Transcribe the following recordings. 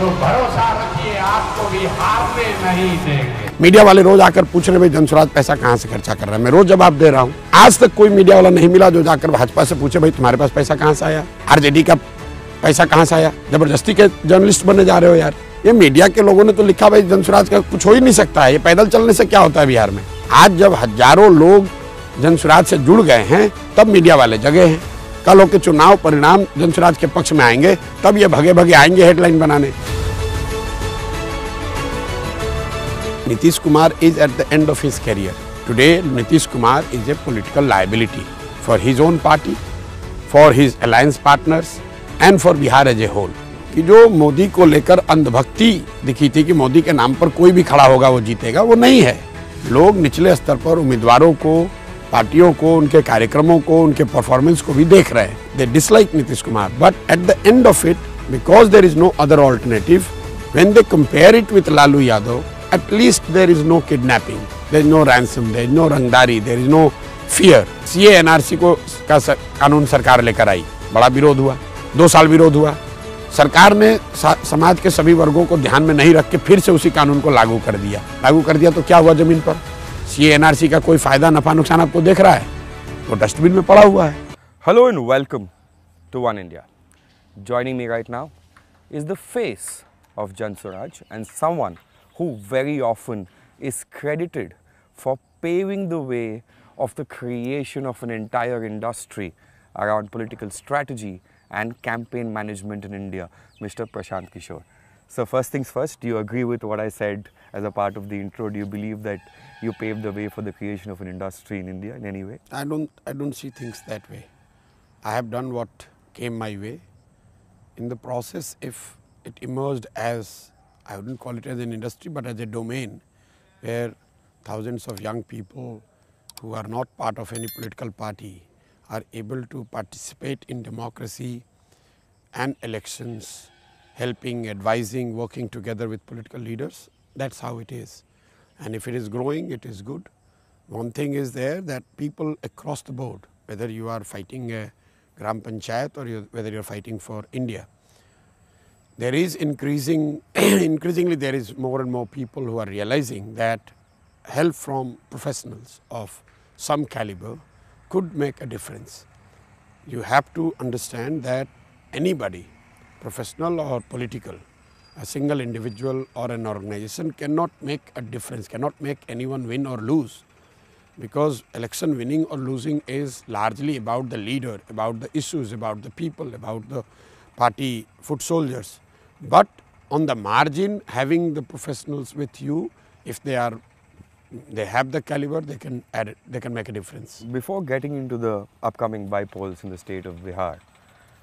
तो भरोसा रखिए आपको भी हारने नहीं देंगे मीडिया वाले रोज आकर पूछ रहे भाई जनसुराज पैसा कहाँ से खर्चा कर रहा है मैं रोज जवाब दे रहा हूँ आज तक कोई मीडिया वाला नहीं मिला जो जाकर भाजपा से पूछे भाई तुम्हारे पास पैसा कहाँ से आया आरजेडी का पैसा कहाँ से आया जबरदस्ती के जर्नलिस्ट बने जा रहे हो यार ये मीडिया के लोगों ने तो लिखा भाई जनसुराज का कुछ हो ही नहीं सकता है ये पैदल चलने से क्या होता है बिहार में आज जब हजारों लोग जनसुराज से जुड़ गए हैं तब मीडिया वाले जगह हैं कलों के चुनाव परिणाम जनसुराज के पक्ष में आएंगे तब ये भगे भगे आएंगे हेडलाइन बनाने Nitish Kumar is at the end of his career today Nitish Kumar is a political liability for his own party for his alliance partners and for Bihar as a whole कि जो मोदी को लेकर अंधभक्ति दिखी थी कि मोदी के नाम पर कोई भी खड़ा होगा वो जीतेगा वो नहीं है लोग निचले स्तर पर उम्मीदवारों को पार्टियों को उनके कार्यक्रमों को उनके परफॉर्मेंस को भी देख रहे हैं they dislike Nitish Kumar but at the end of it because there is no other alternative when they compare it with Lalu Yadav at at least there is no kidnapping, there is no ransom, there is no rangdari, there is no fear. ये NRC को का sir, कानून सरकार लेकर आई बड़ा विरोध हुआ दो साल विरोध हुआ सरकार ने समाज के सभी वर्गों को ध्यान में नहीं रख के फिर से उसी कानून को लागू कर दिया लागू कर दिया तो क्या हुआ जमीन पर एन आर सी का कोई फायदा नफा नुकसान आपको देख रहा है वो तो डस्टबिन में पड़ा हुआ है hello and welcome to Oneindia joining me right now is the face of Jan Swaraj and someone who very often is credited for paving the way of the creation of an entire industry around political strategy and campaign management in India mister Prashant Kishor so first things first do agree with what I said as a part of the intro do believe that you paved the way for the creation of an industry in India in any way? I don't, I don't see things that way. I have done what came my way. In the process, if it emerged as, I wouldn't call it as an industry, but as a domain where thousands of young people who are not part of any political party are able to participate in democracy and elections, helping, advising, working together with political leaders. That's how it is. And if it is growing, it is good. One thing is there that people across the board, whether you are fighting a Gram Panchayat or you, whether you're fighting for India, there is increasing, increasingly there is more and more people who are realizing that help from professionals of some caliber could make a difference. You have to understand that anybody, professional or political, a single individual or an organization cannot make a difference, cannot make anyone win or lose because election winning or losing is largely about the leader, about the issues, about the people, about the party foot soldiers. But on the margin, having the professionals with you, if they are they have the caliber, they can add, they can make a difference. Before getting into the upcoming by-polls in the state of Bihar,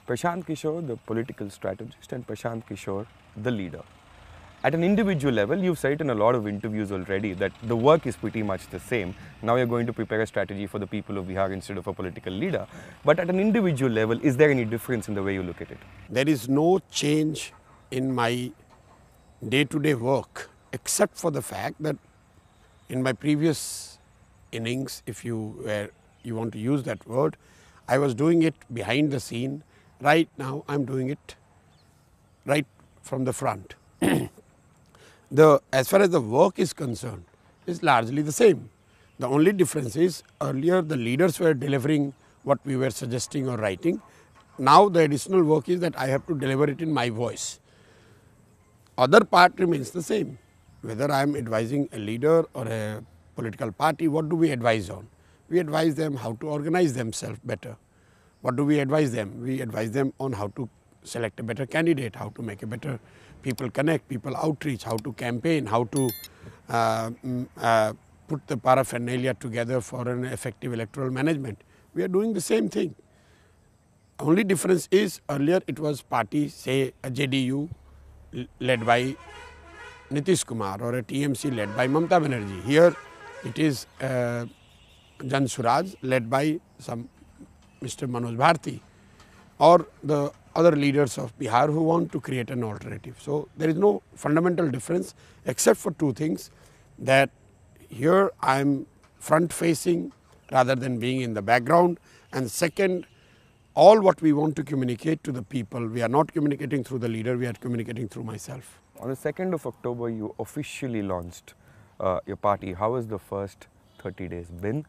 Prashant Kishore, the political strategist, and Prashant Kishore, the leader. At an individual level, you've said in a lot of interviews already that the work is pretty much the same. Now you're going to prepare a strategy for the people of Bihar instead of a political leader. But at an individual level, is there any difference in the way you look at it? There is no change in my day to day work, except for the fact that in my previous innings, if you, were, you want to use that word, I was doing it behind the scene. Right now, I'm doing it right from the front. the, as far as the work is concerned, is largely the same. The only difference is earlier the leaders were delivering what we were suggesting or writing. Now the additional work is that I have to deliver it in my voice. Other part remains the same. Whether I am advising a leader or a political party, what do we advise on? We advise them how to organize themselves better. What do we advise them? We advise them on how to select a better candidate, how to make a better people connect, people outreach, how to campaign, how to uh, mm, uh, put the paraphernalia together for an effective electoral management. We are doing the same thing. Only difference is earlier it was party, say a JDU led by Nitish Kumar or a TMC led by Mamta Banerjee. Here it is uh, Jan Suraj led by some Mr. Manoj Bharti or the other leaders of Bihar who want to create an alternative. So there is no fundamental difference except for two things that here I am front facing rather than being in the background and second all what we want to communicate to the people we are not communicating through the leader we are communicating through myself. On the 2nd of October you officially launched uh, your party. How has the first 30 days been?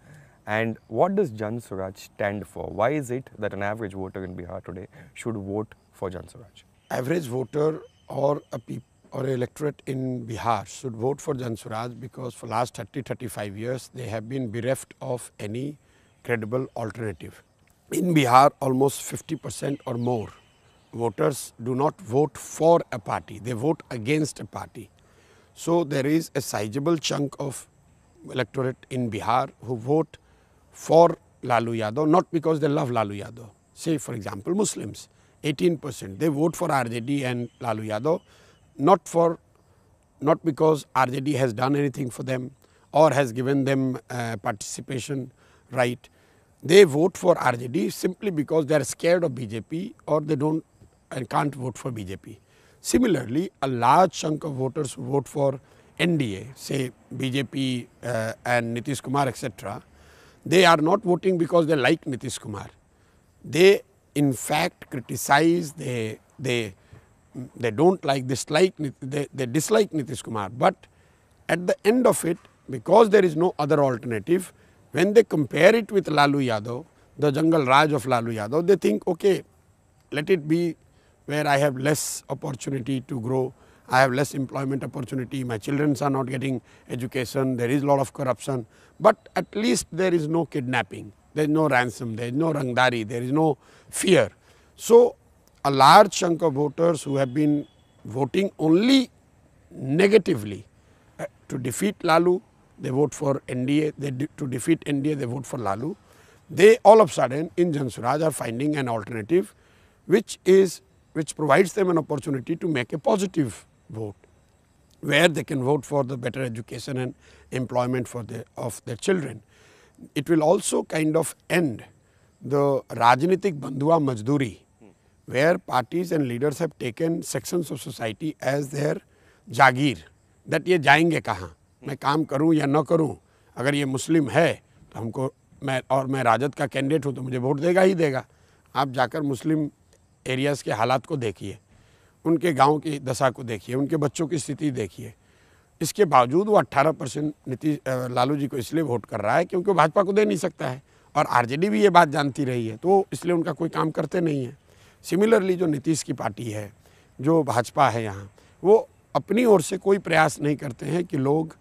And what does Jan Suraj stand for? Why is it that an average voter in Bihar today should vote for Jan Suraj? Average voter or a peop or electorate in Bihar should vote for Jan Suraj because for last 30 35 years they have been bereft of any credible alternative. In Bihar almost 50% or more voters do not vote for a party they vote against a party. So there is a sizable chunk of electorate in Bihar who vote for Lalu Yadav, not because they love Lalu Yadav. Say for example Muslims, 18% they vote for RJD and Lalu Yadav, not for not because RJD has done anything for them or has given them uh, participation right. They vote for RJD simply because they are scared of BJP or they don't and can't vote for BJP. Similarly, a large chunk of voters who vote for NDA, say BJP uh, and Nitish Kumar, etc., they are not voting because they like Nitish Kumar. They in fact criticize, they, they, they do not like, dislike, they, they dislike Nitish Kumar. But at the end of it, because there is no other alternative, when they compare it with Lalu Yadav, the jungle Raj of Lalu Yadav, they think, okay, let it be where I have less opportunity to grow I have less employment opportunity, my children are not getting education, there is a lot of corruption, but at least there is no kidnapping, there is no ransom, there is no rangdari, there is no fear. So a large chunk of voters who have been voting only negatively uh, to defeat Lalu, they vote for NDA, they de to defeat NDA, they vote for Lalu. They all of a sudden in Jansuraj are finding an alternative which is which provides them an opportunity to make a positive vote where they can vote for the better education and employment for the of their children. It will also kind of end the Rajnitik Bandhua mazduri where parties and leaders have taken sections of society as their jagir that ye jayenge kahan main kaam karu ya na karu agar ye muslim hai to humko main aur main rajat ka candidate hu to mujhe vote dega hi dega aap jaakar muslim areas ke हालात ko dekhiye उनके गांव की दशा को देखिए उनके बच्चों की स्थिति देखिए इसके बावजूद वो 18 परसेंट नीतीश लालू जी को इसलिए वोट कर रहा है क्योंकि भाजपा को दे नहीं सकता है और आरजेडी भी ये बात जानती रही है तो इसलिए उनका कोई काम करते नहीं है सिमिलरली जो नीतीश की पार्टी है जो भाजपा है यहाँ वो अपनी ओर से कोई प्रयास नहीं करते हैं कि लोग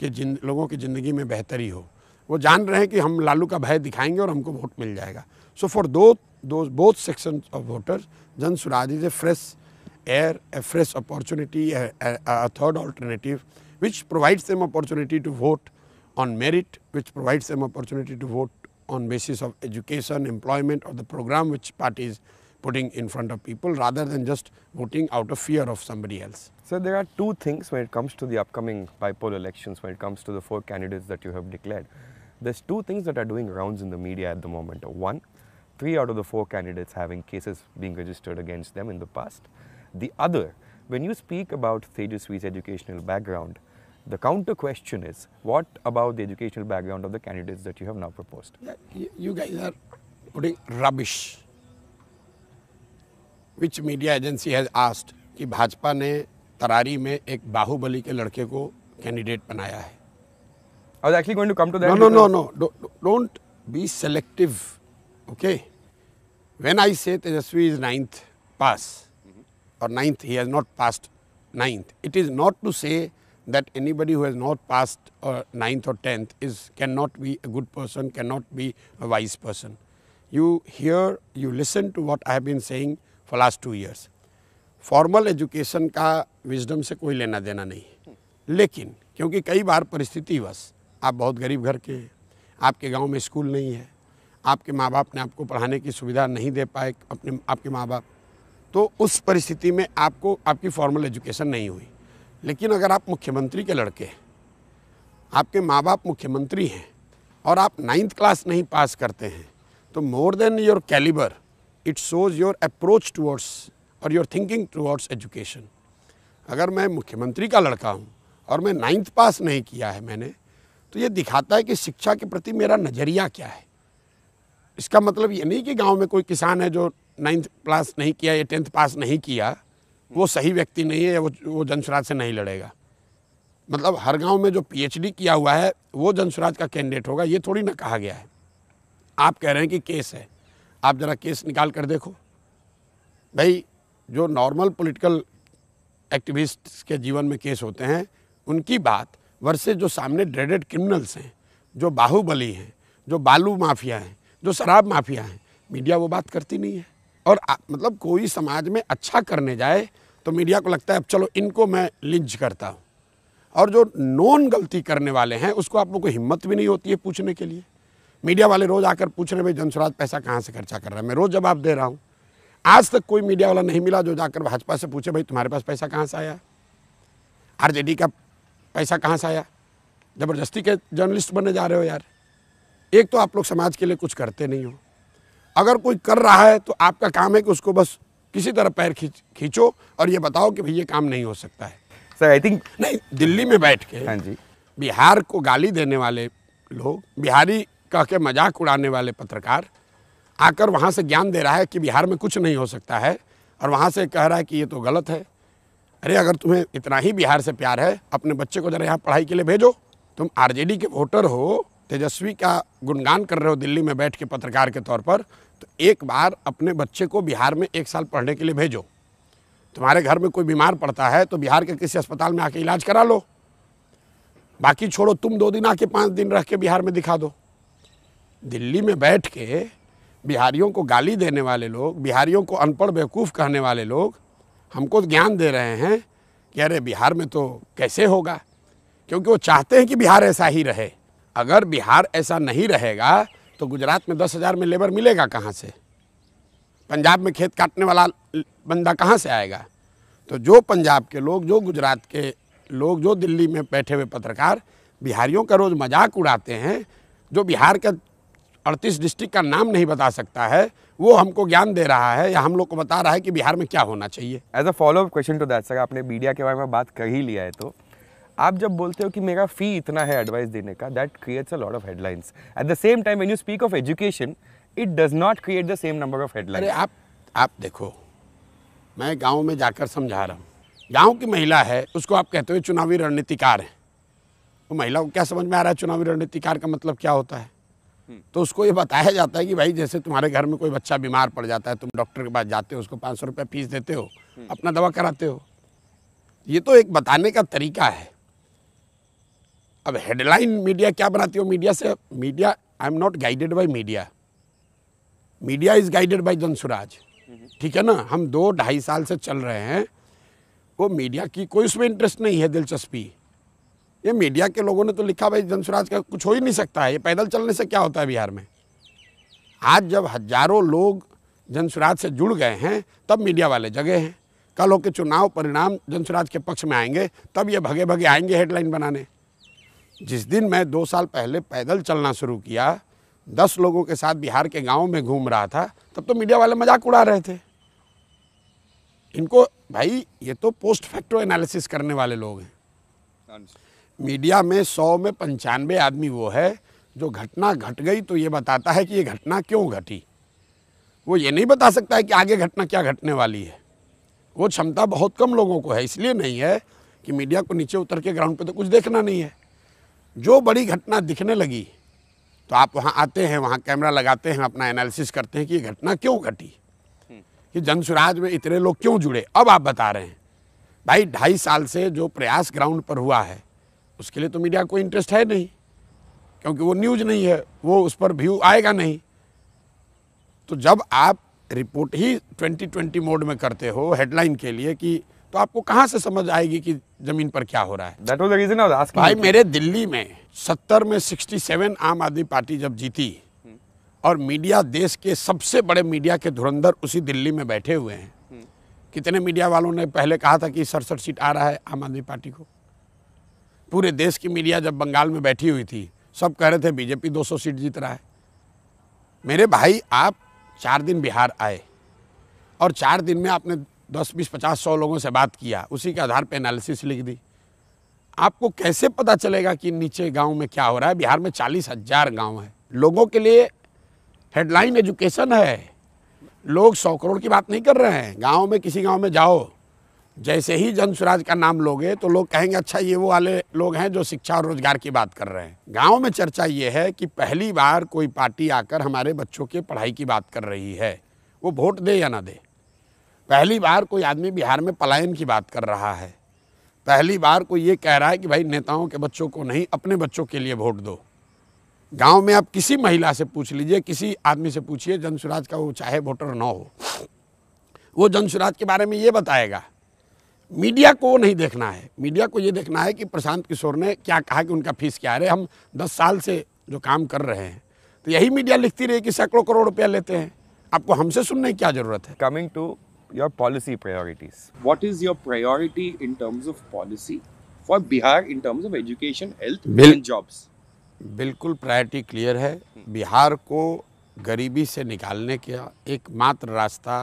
के जिन लोगों की ज़िंदगी में बेहतरी हो वो जान रहे हैं कि हम लालू का भय दिखाएंगे और हमको वोट मिल जाएगा सो फॉर दो both section of voters Jan Suraj is a fresh air, a fresh opportunity, a, a, a third alternative, which provides them opportunity to vote on merit, which provides them opportunity to vote on basis of education, employment or the program which party is putting in front of people rather than just voting out of fear of somebody else. So there are two things when it comes to the upcoming bipolar elections, when it comes to the four candidates that you have declared. There's two things that are doing rounds in the media at the moment. One, three out of the four candidates having cases being registered against them in the past. the other. When you speak about tejaswi's educational background, the counter question is, what about the educational background of the candidates that you have now proposed? you guys are putting rubbish. Which media agency has asked ki bhajpa ne tarari mein ek bahubali ke ladke ko candidate banaya hai I was actually going to come to that. No, no, no, no. Don't, don't be selective. Okay. When I say tejaswi is ninth pass, or ninth, he has not passed ninth. It is not to say that anybody who has not passed or ninth or tenth is cannot be a good person, cannot be a wise person. You hear, you listen to what I have been saying for last two years. Formal education का wisdom से कोई लेना देना नहीं है लेकिन क्योंकि कई बार परिस्थिति बस आप बहुत गरीब घर के हैं आपके गांव में स्कूल नहीं है आपके माँ बाप ने आपको पढ़ाने की सुविधा नहीं दे पाए अपने आपके माँ बाप तो उस परिस्थिति में आपको आपकी फॉर्मल एजुकेशन नहीं हुई लेकिन अगर आप मुख्यमंत्री के लड़के हैं आपके माँ बाप मुख्यमंत्री हैं और आप नाइन्थ क्लास नहीं पास करते हैं तो more than your calibre it shows your approach towards और योर थिंकिंग टूवर्ड्स एजुकेशन अगर मैं मुख्यमंत्री का लड़का हूँ और मैं नाइन्थ पास नहीं किया है मैंने तो ये दिखाता है कि शिक्षा के प्रति मेरा नज़रिया क्या है इसका मतलब ये नहीं कि गांव में कोई किसान है जो नाइन्थ क्लास नहीं किया या टेंथ पास नहीं किया वो सही व्यक्ति नहीं है वो वो जनसुराज से नहीं लड़ेगा मतलब हर गांव में जो पीएचडी किया हुआ है वो जनसुराज का कैंडिडेट होगा ये थोड़ी ना कहा गया है आप कह रहे हैं कि केस है आप ज़रा केस निकाल कर देखो भाई जो नॉर्मल पॉलिटिकल एक्टिविस्ट के जीवन में केस होते हैं उनकी बात वर्षे जो सामने ड्रेडेड क्रिमिनल्स हैं जो बाहुबली हैं जो बालू माफिया हैं जो शराब माफिया हैं मीडिया वो बात करती नहीं है और आ, मतलब कोई समाज में अच्छा करने जाए तो मीडिया को लगता है अब चलो इनको मैं लिंच करता हूँ और जो नॉन गलती करने वाले हैं उसको आप लोग को हिम्मत भी नहीं होती है पूछने के लिए मीडिया वाले रोज़ आकर पूछ रहे भाई जनसुराज पैसा कहाँ से खर्चा कर रहा है मैं रोज़ जवाब दे रहा हूँ आज तक कोई मीडिया वाला नहीं मिला जो जाकर भाजपा से पूछे भाई तुम्हारे पास पैसा कहाँ से आया आर का पैसा कहाँ से आया ज़बरदस्ती के जर्नलिस्ट बने जा रहे हो यार एक तो आप लोग समाज के लिए कुछ करते नहीं हो अगर कोई कर रहा है तो आपका काम है कि उसको बस किसी तरह पैर खींच खींचो और ये बताओ कि भाई ये काम नहीं हो सकता है सर आई थिंक नहीं दिल्ली में बैठ के हाँ जी बिहार को गाली देने वाले लोग बिहारी कह के मजाक उड़ाने वाले पत्रकार आकर वहाँ से ज्ञान दे रहा है कि बिहार में कुछ नहीं हो सकता है और वहाँ से कह रहा है कि ये तो गलत है अरे अगर तुम्हें इतना ही बिहार से प्यार है अपने बच्चे को जरा यहाँ पढ़ाई के लिए भेजो तुम आरजेडी के वोटर हो तेजस्वी का गुणगान कर रहे हो दिल्ली में बैठ के पत्रकार के तौर पर तो एक बार अपने बच्चे को बिहार में एक साल पढ़ने के लिए भेजो तुम्हारे घर में कोई बीमार पड़ता है तो बिहार के किसी अस्पताल में आके इलाज करा लो बाकी छोड़ो तुम दो दिन आके पाँच दिन रह के बिहार में दिखा दो दिल्ली में बैठ के बिहारियों को गाली देने वाले लोग बिहारियों को अनपढ़ बेवकूफ़ कहने वाले लोग हमको ज्ञान दे रहे हैं कि अरे बिहार में तो कैसे होगा क्योंकि वो चाहते हैं कि बिहार ऐसा ही रहे अगर बिहार ऐसा नहीं रहेगा तो गुजरात में दस हज़ार में लेबर मिलेगा कहाँ से पंजाब में खेत काटने वाला बंदा कहाँ से आएगा तो जो पंजाब के लोग जो गुजरात के लोग जो दिल्ली में बैठे हुए पत्रकार बिहारियों का रोज़ मजाक उड़ाते हैं जो बिहार का अड़तीस डिस्ट्रिक्ट का नाम नहीं बता सकता है वो हमको ज्ञान दे रहा है या हम लोग को बता रहा है कि बिहार में क्या होना चाहिए as a follow up question to that sir आपने मीडिया के बारे में बात कर ही लिया है तो आप जब बोलते हो कि मेरा फ़ी इतना है एडवाइस देने का that creates a lot of headlines at the same time when you speak of education it does not create the same number of headlines आप आप देखो मैं गांव में जाकर समझा रहा हूँ गांव की महिला है उसको आप कहते हो चुनावी रणनीतिकार है तो महिला को क्या समझ में आ रहा है चुनावी रणनीतिकार का मतलब क्या होता है हम्म। तो उसको ये बताया जाता है कि भाई जैसे तुम्हारे घर में कोई बच्चा बीमार पड़ जाता है तुम डॉक्टर के पास जाते हो उसको पाँच सौ रुपया फीस देते हो हम्म। अपना दवा कराते हो ये तो एक बताने का तरीका है अब हेडलाइन मीडिया क्या बनाती हो मीडिया से media I am not guided by media media is guided by धनसुराज ठीक है ना हम दो ढाई साल से चल रहे हैं वो मीडिया की कोई उसमें इंटरेस्ट नहीं है दिलचस्पी ये मीडिया के लोगों ने तो लिखा भाई धनसुराज का कुछ हो ही नहीं सकता है ये पैदल चलने से क्या होता है बिहार में आज जब हजारों लोग जनसुराज से जुड़ गए हैं तब मीडिया वाले जगह हैं कल के चुनाव परिणाम जनसुराज के पक्ष में आएंगे तब ये भगे भगे आएंगे हेडलाइन बनाने जिस दिन मैं दो साल पहले पैदल चलना शुरू किया दस लोगों के साथ बिहार के गाँव में घूम रहा था तब तो मीडिया वाले मजाक उड़ा रहे थे इनको भाई ये तो पोस्ट फैक्टो एनालिसिस करने वाले लोग हैं मीडिया में सौ में पंचानवे आदमी वो है जो घटना घट गई तो ये बताता है कि ये घटना क्यों घटी वो ये नहीं बता सकता है कि आगे घटना क्या घटने वाली है वो क्षमता बहुत कम लोगों को है इसलिए नहीं है कि मीडिया को नीचे उतर के ग्राउंड पे तो कुछ देखना नहीं है जो बड़ी घटना दिखने लगी तो आप वहाँ आते हैं वहाँ कैमरा लगाते हैं अपना एनालिसिस करते हैं कि ये घटना क्यों घटी हम्म। कि जनसुराज में इतने लोग क्यों जुड़े अब आप बता रहे हैं भाई ढाई साल से जो प्रयास ग्राउंड पर हुआ है उसके लिए तो मीडिया को इंटरेस्ट है नहीं क्योंकि वो न्यूज नहीं है वो उस पर व्यू आएगा नहीं तो जब आप रिपोर्ट ही 2020 मोड में करते हो हेडलाइन के लिए कि तो आपको कहाँ से समझ आएगी कि जमीन पर क्या हो रहा है reason I was asking भाई मेरे दिल्ली में सत्तर में सिक्सटी सेवन आम आदमी पार्टी जब जीती और मीडिया देश के सबसे बड़े मीडिया के धुरंधर उसी दिल्ली में बैठे हुए हैं कितने मीडिया वालों ने पहले कहा था कि सड़सठ सीट आ रहा है आम आदमी पार्टी को पूरे देश की मीडिया जब बंगाल में बैठी हुई थी सब कह रहे थे बीजेपी 200 सीट जीत रहा है मेरे भाई आप चार दिन बिहार आए और चार दिन में आपने दस बीस पचास सौ लोगों से बात किया उसी के आधार पर एनालिसिस लिख दी आपको कैसे पता चलेगा कि नीचे गांव में क्या हो रहा है बिहार में चालीस हजार गाँव है लोगों के लिए हेडलाइन एजुकेशन है लोग सौ करोड़ की बात नहीं कर रहे हैं गाँव में किसी गाँव में जाओ जैसे ही जन स्वराज का नाम लोगे तो लोग कहेंगे अच्छा ये वो वाले लोग हैं जो शिक्षा और रोजगार की बात कर रहे हैं गांव में चर्चा ये है कि पहली बार कोई पार्टी आकर हमारे बच्चों के पढ़ाई की बात कर रही है वो वोट दे या ना दे पहली बार कोई आदमी बिहार में पलायन की बात कर रहा है पहली बार कोई ये कह रहा है कि भाई नेताओं के बच्चों को नहीं अपने बच्चों के लिए वोट दो गांव में आप किसी महिला से पूछ लीजिए किसी आदमी से पूछिए जनसुराज का वो चाहे वोटर ना हो वो जनसुराज के बारे में ये बताएगा मीडिया को नहीं देखना है मीडिया को ये देखना है कि प्रशांत किशोर ने क्या कहा कि उनका फीस क्या है हम दस साल से जो काम कर रहे हैं तो यही मीडिया लिखती रही कि सैकड़ों करोड़ रुपया लेते हैं आपको हमसे सुनने की क्या ज़रूरत है coming to your policy priorities. What is your priority in terms of policy for Bihar in terms of education, health Bil- and jobs? बिल्कुल प्रायोरिटी क्लियर है बिहार को गरीबी से निकालने का एकमात्र रास्ता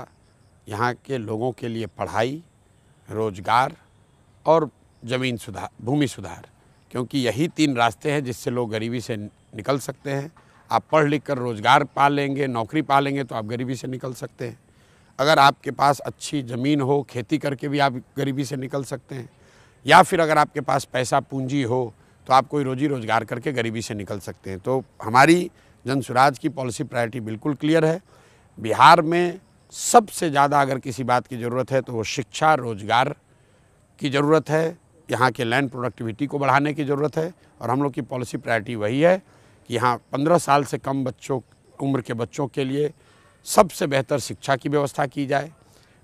यहाँ के लोगों के लिए पढ़ाई रोजगार और ज़मीन सुधार भूमि सुधार क्योंकि यही तीन रास्ते हैं जिससे लोग गरीबी से निकल सकते हैं आप पढ़ लिख कर रोज़गार पा लेंगे नौकरी पा लेंगे तो आप गरीबी से निकल सकते हैं अगर आपके पास अच्छी ज़मीन हो खेती करके भी आप गरीबी से निकल सकते हैं या फिर अगर आपके पास पैसा पूंजी हो तो आप कोई रोजी रोज़गार करके गरीबी से निकल सकते हैं तो हमारी जन स्वराज की पॉलिसी प्रायोरिटी बिल्कुल क्लियर है बिहार में सबसे ज़्यादा अगर किसी बात की ज़रूरत है तो वो शिक्षा रोजगार की ज़रूरत है यहाँ के लैंड प्रोडक्टिविटी को बढ़ाने की ज़रूरत है और हम लोग की पॉलिसी प्रायोरिटी वही है कि यहाँ पंद्रह साल से कम बच्चों उम्र के बच्चों के लिए सबसे बेहतर शिक्षा की व्यवस्था की जाए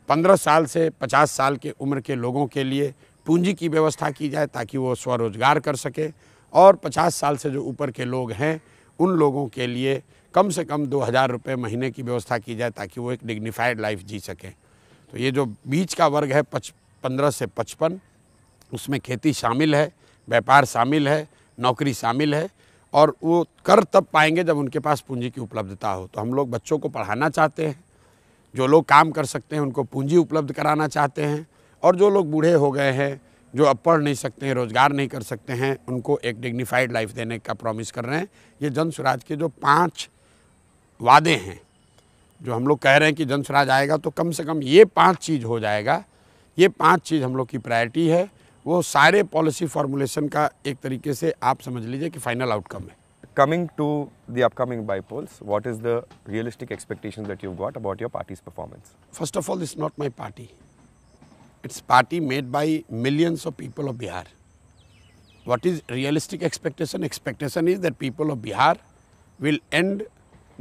पंद्रह साल से पचास साल के उम्र के लोगों के लिए पूंजी की व्यवस्था की जाए ताकि वो स्वरोजगार कर सकें और पचास साल से जो ऊपर के लोग हैं उन लोगों के लिए कम से कम दो हज़ार रुपये महीने की व्यवस्था की जाए ताकि वो एक डिग्निफाइड लाइफ जी सकें तो ये जो बीच का वर्ग है पच पंद्रह से पचपन उसमें खेती शामिल है व्यापार शामिल है नौकरी शामिल है और वो कर तब पाएंगे जब उनके पास पूंजी की उपलब्धता हो तो हम लोग बच्चों को पढ़ाना चाहते हैं जो लोग काम कर सकते हैं उनको पूंजी उपलब्ध कराना चाहते हैं और जो लोग बूढ़े हो गए हैं जो अब पढ़ नहीं सकते हैं रोज़गार नहीं कर सकते हैं उनको एक डिग्निफाइड लाइफ देने का प्रॉमिस कर रहे हैं ये जन स्वराज के जो पाँच वादे हैं जो हम लोग कह रहे हैं कि जन स्वराज आएगा तो कम से कम ये पाँच चीज़ हो जाएगा ये पाँच चीज़ हम लोग की प्रायोरिटी है वो सारे पॉलिसी फॉर्मुलेशन का एक तरीके से आप समझ लीजिए कि फाइनल आउटकम है coming to the upcoming bypolls what is the realistic expectation that you got about your party's performance first of all is not my party it's party made by millions of people of Bihar what is realistic expectation expectation is that people of Bihar will end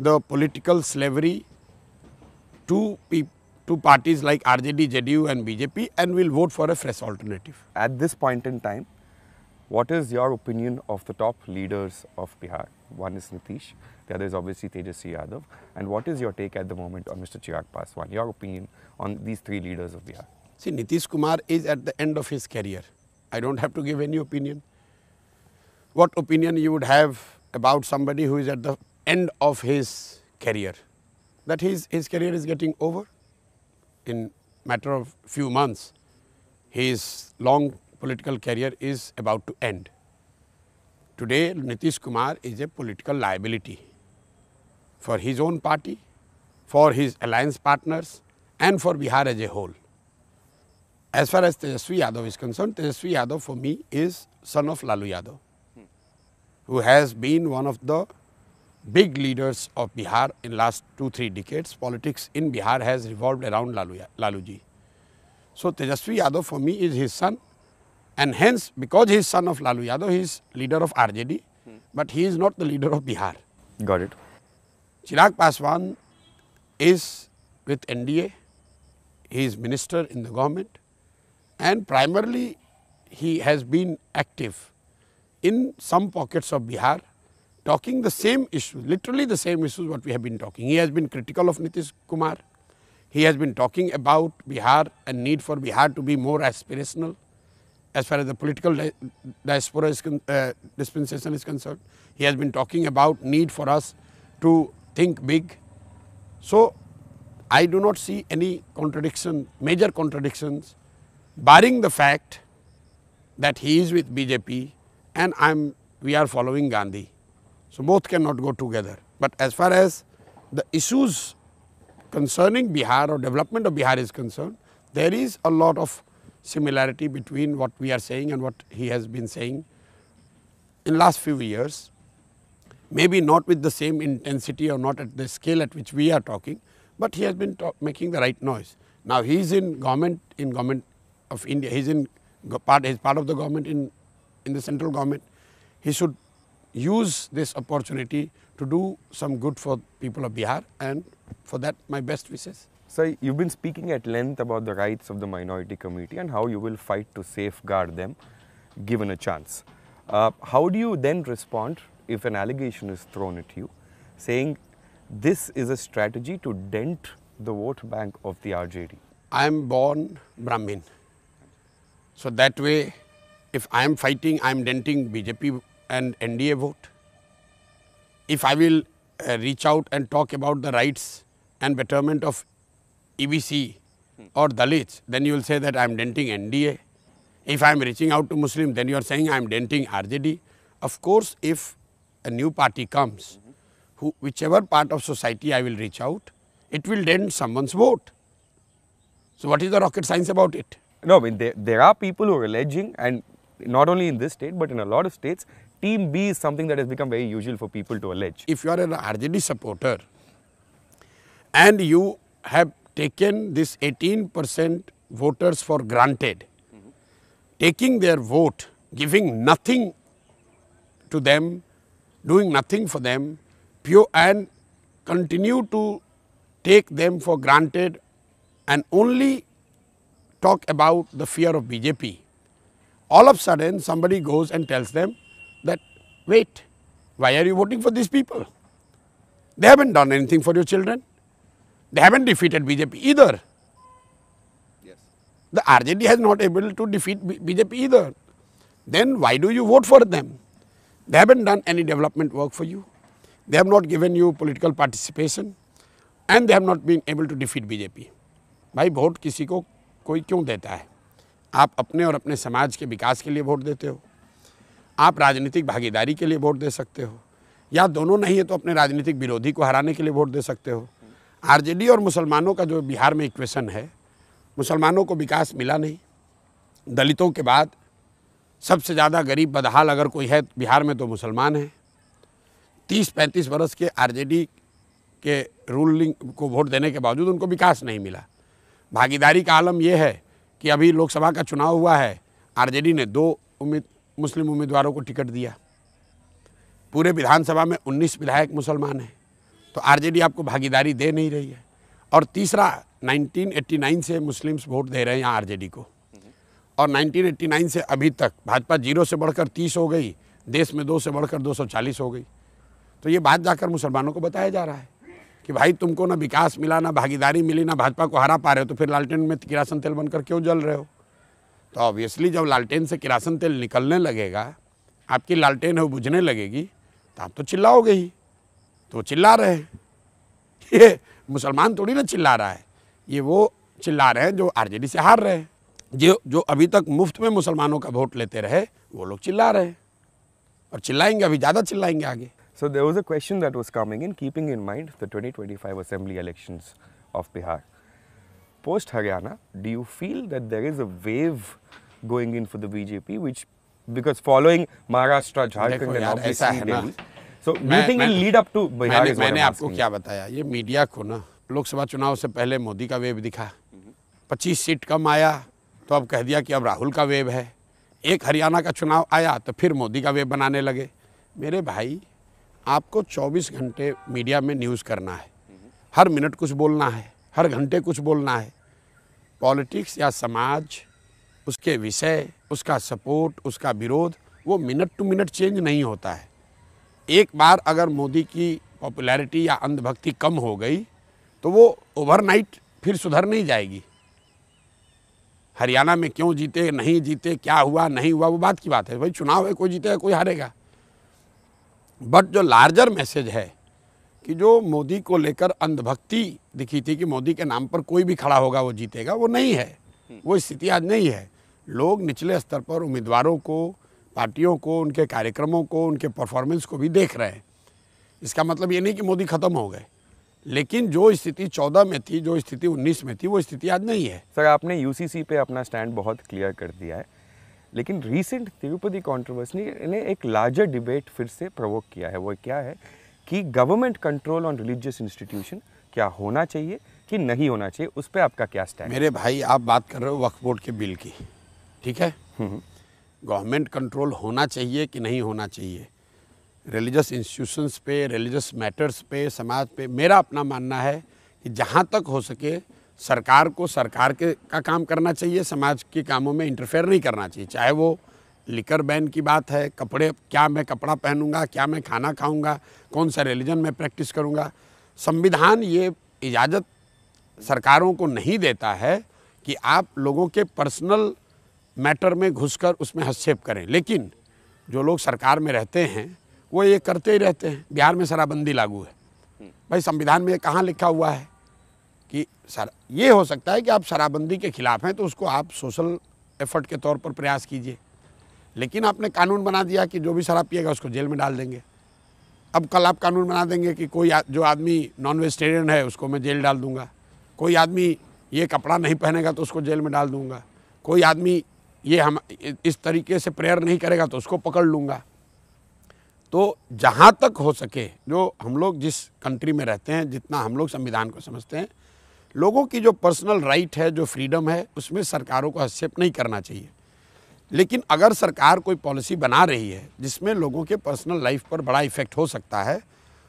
the political slavery to peep to parties like RJD, JDU and BJP and will vote for a fresh alternative. At this point in time, what is your opinion of the top leaders of Bihar? One is Nitish, the other is obviously Tejasvi Yadav. And what is your take at the moment on Mr. Chirag Paswan? Your opinion on these three leaders of Bihar? See, Nitish Kumar is at the end of his career. I don't have to give any opinion. What opinion you would have about somebody who is at the end of his career? That his, his career is getting over in matter of few months, his long political career is about to end. Today, Nitish Kumar is a political liability for his own party, for his alliance partners and for Bihar as a whole. As far as Tejaswi Yadav is concerned, Tejaswi Yadav for me is son of Lalu Yadav, who has been one of the big leaders of Bihar in last two, three decades, politics in Bihar has revolved around Laluji. So Tejasvi Yadav for me is his son and hence because he is son of Lalu Yadav, he is leader of RJD, but he is not the leader of Bihar. Got it. Chirag Paswan is with NDA, he is minister in the government and primarily he has been active in some pockets of Bihar talking the same issues, literally the same issues what we have been talking. He has been critical of Nitish Kumar. He has been talking about Bihar and need for Bihar to be more aspirational as far as the political diaspora is uh, dispensation is concerned. He has been talking about need for us to think big. So I do not see any contradiction, major contradictions, barring the fact that he is with BJP and I'm, we are following Gandhi. So both cannot go together. But as far as the issues concerning Bihar or development of Bihar is concerned, there is a lot of similarity between what we are saying and what he has been saying in last few years. Maybe not with the same intensity or not at the scale at which we are talking, but he has been making the right noise. Now he is in government in government of India. He is in part. He's part of the government in in the central government. He should use this opportunity to do some good for people of Bihar and for that my best wishes. Sir, you've been speaking at length about the rights of the minority community and how you will fight to safeguard them given a chance. Uh, how do you then respond if an allegation is thrown at you saying this is a strategy to dent the vote bank of the RJD? I am born Brahmin. So that way, if I am fighting, I am denting BJP an NDA vote. If I will uh, reach out and talk about the rights and betterment of EBC hmm. or Dalits, then you will say that I am denting NDA. If I am reaching out to Muslim, then you are saying I am denting RJD. Of course, if a new party comes, mm-hmm. who, whichever part of society I will reach out, it will dent someone's vote. So what is the rocket science about it? No, I mean, there, there are people who are alleging, and not only in this state, but in a lot of states, Team B is something that has become very usual for people to allege. If you are an RJD supporter and you have taken this 18% voters for granted, mm -hmm. taking their vote, giving nothing to them, doing nothing for them, pure and continue to take them for granted and only talk about the fear of BJP. All of a sudden, somebody goes and tells them Wait, why are you voting for these people? They haven't done anything for your children. They haven't defeated BJP either. Yes. The RJD has not able to defeat BJP either. Then why do you vote for them? They haven't done any development work for you. They have not given you political participation. And they have not been able to defeat BJP. भाई vote kisi ko koi क्यों deta hai आप अपने और अपने समाज के विकास के लिए वोट देते हो आप राजनीतिक भागीदारी के लिए वोट दे सकते हो या दोनों नहीं है तो अपने राजनीतिक विरोधी को हराने के लिए वोट दे सकते हो आरजेडी और मुसलमानों का जो बिहार में इक्वेशन है मुसलमानों को विकास मिला नहीं दलितों के बाद सबसे ज़्यादा गरीब बदहाल अगर कोई है बिहार में तो मुसलमान है तीस पैंतीस वर्ष के आरजेडी के रूलिंग को वोट देने के बावजूद उनको विकास नहीं मिला भागीदारी का आलम यह है कि अभी लोकसभा का चुनाव हुआ है आरजेडी ने दो उम्मीद मुस्लिम उम्मीदवारों को टिकट दिया पूरे विधानसभा में 19 विधायक मुसलमान हैं तो आरजेडी आपको भागीदारी दे नहीं रही है और तीसरा 1989 से मुस्लिम्स वोट दे रहे हैं यहाँ आर को और 1989 से अभी तक भाजपा जीरो से बढ़कर तीस हो गई देश में दो से बढ़कर 240 हो गई तो ये बात जाकर मुसलमानों को बताया जा रहा है कि भाई तुमको ना विकास मिला ना भागीदारी मिली ना भाजपा को हरा पा रहे हो तो फिर लालटेन में किरासन तेल बनकर क्यों जल रहे हो तो ऑब्वियसली जब लालटेन से किरासन तेल निकलने लगेगा आपकी लालटेन है बुझने लगेगी तो आप तो चिल्लाओगे ही तो चिल्ला रहे हैं ये मुसलमान थोड़ी ना चिल्ला रहा है ये वो चिल्ला रहे हैं जो आर से हार रहे हैं जो जो अभी तक मुफ्त में मुसलमानों का वोट लेते रहे वो लोग चिल्ला रहे हैं और चिल्लाएंगे अभी ज़्यादा चिल्लाएंगे आगे So there was a question that was coming in, keeping in mind the 2025 assembly elections of Bihar. post Haryana, do you feel that there is a wave going in for the BJP, which because following Maharashtra, Jharkhand, and obviously Delhi, so do you think it will lead up to Bihar मैंने, मैंने आपको क्या बताया ये media को ना लोकसभा चुनाव से पहले मोदी का वेव दिखा 25 सीट कम आया तो अब कह दिया कि अब राहुल का वेव है एक हरियाणा का चुनाव आया तो फिर मोदी का वेव बनाने लगे मेरे भाई आपको 24 घंटे मीडिया में न्यूज़ करना है हर मिनट कुछ बोलना है हर घंटे कुछ बोलना है पॉलिटिक्स या समाज उसके विषय उसका सपोर्ट उसका विरोध वो मिनट टू मिनट चेंज नहीं होता है एक बार अगर मोदी की पॉपुलैरिटी या अंधभक्ति कम हो गई तो वो ओवरनाइट फिर सुधर नहीं जाएगी हरियाणा में क्यों जीते नहीं जीते क्या हुआ नहीं हुआ वो बात की बात है भाई चुनाव है कोई जीतेगा कोई हारेगा बट जो लार्जर मैसेज है कि जो मोदी को लेकर अंधभक्ति दिखी थी कि मोदी के नाम पर कोई भी खड़ा होगा वो जीतेगा वो नहीं है वो स्थिति आज नहीं है लोग निचले स्तर पर उम्मीदवारों को पार्टियों को उनके कार्यक्रमों को उनके परफॉर्मेंस को भी देख रहे हैं इसका मतलब ये नहीं कि मोदी ख़त्म हो गए लेकिन जो स्थिति 14 में थी जो स्थिति 19 में थी वो स्थिति आज नहीं है सर आपने यूसीसी पे अपना स्टैंड बहुत क्लियर कर दिया है लेकिन रीसेंट तिरुपति कॉन्ट्रोवर्सी ने एक लार्जर डिबेट फिर से प्रवोक किया है वो क्या है कि government control on religious institution क्या होना चाहिए कि नहीं होना चाहिए उस पर आपका क्या स्टैंड मेरे भाई आप बात कर रहे हो वक्फ बोर्ड के बिल की ठीक है हम्म, हम्म। गवर्नमेंट कंट्रोल होना चाहिए कि नहीं होना चाहिए रिलीजस इंस्टीट्यूशंस पे रिलीजस मैटर्स पे समाज पे मेरा अपना मानना है कि जहाँ तक हो सके सरकार को सरकार के का काम करना चाहिए समाज के कामों में इंटरफेयर नहीं करना चाहिए चाहे वो लिकर बैन की बात है कपड़े क्या मैं कपड़ा पहनूंगा क्या मैं खाना खाऊंगा कौन सा रिलीजन मैं प्रैक्टिस करूंगा संविधान ये इजाज़त सरकारों को नहीं देता है कि आप लोगों के पर्सनल मैटर में घुसकर उसमें हस्तक्षेप करें लेकिन जो लोग सरकार में रहते हैं वो ये करते ही रहते हैं बिहार में शराबबंदी लागू है भाई संविधान में कहाँ लिखा हुआ है कि सर ये हो सकता है कि आप शराबबंदी के खिलाफ़ हैं तो उसको आप सोशल एफर्ट के तौर पर प्रयास कीजिए लेकिन आपने कानून बना दिया कि जो भी शराब पिएगा उसको जेल में डाल देंगे अब कल आप कानून बना देंगे कि कोई जो आदमी नॉन वेजिटेरियन है उसको मैं जेल डाल दूंगा कोई आदमी ये कपड़ा नहीं पहनेगा तो उसको जेल में डाल दूंगा कोई आदमी ये हम इस तरीके से प्रेयर नहीं करेगा तो उसको पकड़ लूँगा तो जहाँ तक हो सके जो हम लोग जिस कंट्री में रहते हैं जितना हम लोग संविधान को समझते हैं लोगों की जो पर्सनल राइट है जो फ्रीडम है उसमें सरकारों को हस्तक्षेप नहीं करना चाहिए लेकिन अगर सरकार कोई पॉलिसी बना रही है जिसमें लोगों के पर्सनल लाइफ पर बड़ा इफेक्ट हो सकता है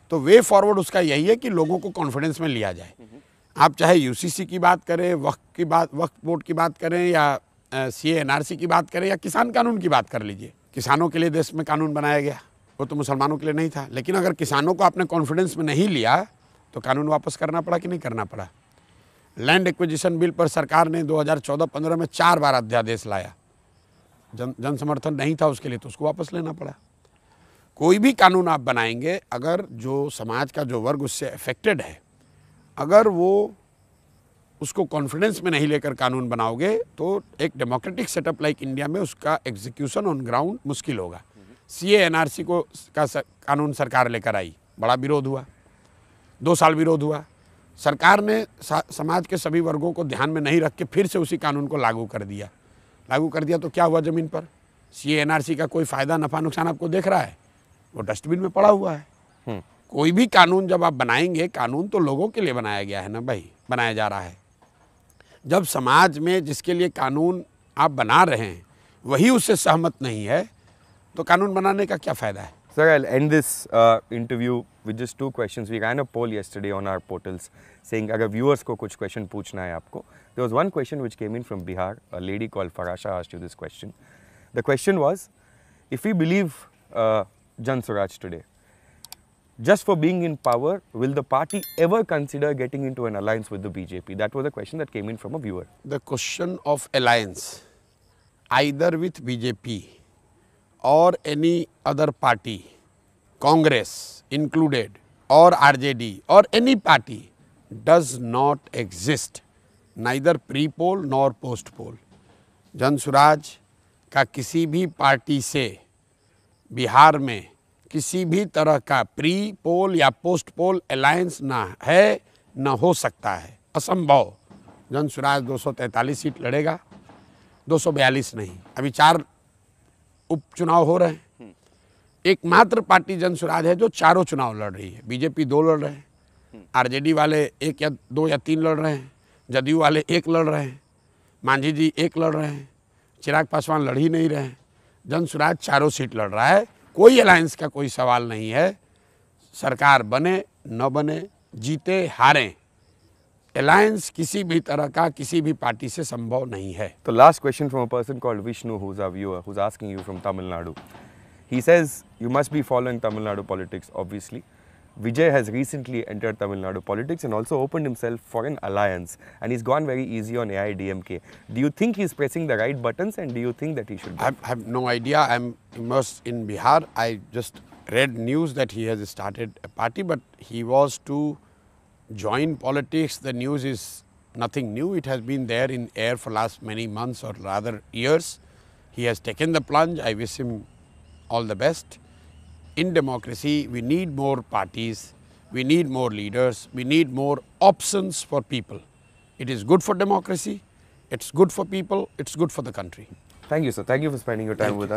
तो वे फॉरवर्ड उसका यही है कि लोगों को कॉन्फिडेंस में लिया जाए आप चाहे यूसीसी की बात करें वक्त की बात वक्त बोर्ड की बात करें या सी सी की बात करें या किसान कानून की बात कर लीजिए किसानों के लिए देश में कानून बनाया गया वो तो मुसलमानों के लिए नहीं था लेकिन अगर किसानों को आपने कॉन्फिडेंस में नहीं लिया तो कानून वापस करना पड़ा कि नहीं करना पड़ा लैंड एक्विजिशन बिल पर सरकार ने 2014-15 में चार बार अध्यादेश लाया जन जन समर्थन नहीं था उसके लिए तो उसको वापस लेना पड़ा कोई भी कानून आप बनाएंगे अगर जो समाज का जो वर्ग उससे अफेक्टेड है अगर वो उसको कॉन्फिडेंस में नहीं लेकर कानून बनाओगे तो एक डेमोक्रेटिक सेटअप लाइक इंडिया में उसका एग्जीक्यूशन ऑन ग्राउंड मुश्किल होगा सी ए को का सर, कानून सरकार लेकर आई बड़ा विरोध हुआ दो साल विरोध हुआ सरकार ने समाज के सभी वर्गों को ध्यान में नहीं रख के फिर से उसी कानून को लागू कर दिया लागू कर दिया तो क्या हुआ ज़मीन पर सी का कोई फ़ायदा नफ़ा नुकसान आपको देख रहा है वो डस्टबिन में पड़ा हुआ है हम्म। कोई भी कानून जब आप बनाएंगे कानून तो लोगों के लिए बनाया गया है ना भाई बनाया जा रहा है जब समाज में जिसके लिए कानून आप बना रहे हैं वही उससे सहमत नहीं है तो कानून बनाने का क्या फ़ायदा है sir I end this interview with just two questions we can a poll yesterday on our portals saying अगर व्यूअर्स को कुछ क्वेश्चन पूछना है आपको There was one question which came in from Bihar. A lady called Farasha asked you this question. The question was, if we believe uh, Jan Suraj today, just for being in power, will the party ever consider getting into an alliance with the BJP? That was a question that came in from a viewer. The question of alliance, either with BJP or any other party, Congress included, or RJD or any party, does not exist. Neither pre poll nor post poll Jan Swaraj का किसी भी party से बिहार में किसी भी तरह का pre poll या पोस्ट पोल अलायंस ना है ना हो सकता है असंभव जन स्वराज 243 सीट लड़ेगा 242 नहीं अभी चार उपचुनाव हो रहे हैं एकमात्र पार्टी जन स्वराज है जो चारों चुनाव लड़ रही है बीजेपी दो लड़ रहे हैं आरजेडी hmm. वाले एक या दो या तीन लड़ रहे हैं जदयू वाले एक लड़ रहे हैं मांझी जी एक लड़ रहे हैं चिराग पासवान लड़ ही नहीं रहे जन सुराज चारों सीट लड़ रहा है कोई अलायंस का कोई सवाल नहीं है सरकार बने न बने जीते हारें अलायंस किसी भी तरह का किसी भी पार्टी से संभव नहीं है तो last question from a person called Vishnu who's a viewer who's asking you from Tamil Nadu he says you must be following Tamil Nadu politics obviously Vijay has recently entered Tamil Nadu politics and also opened himself for an alliance and he's gone very easy on DMK. Do you think he's pressing the right buttons and do you think that he should? I have no idea. I'm immersed in Bihar. I just read news that he has started a party but he was to join politics. The news is nothing new. It has been there in air for last many months or rather years. He has taken the plunge. I wish him all the best in democracy, we need more parties, we need more leaders, we need more options for people. It is good for democracy, it's good for people, it's good for the country. Thank you, sir. Thank you for spending your time Thank with you. us.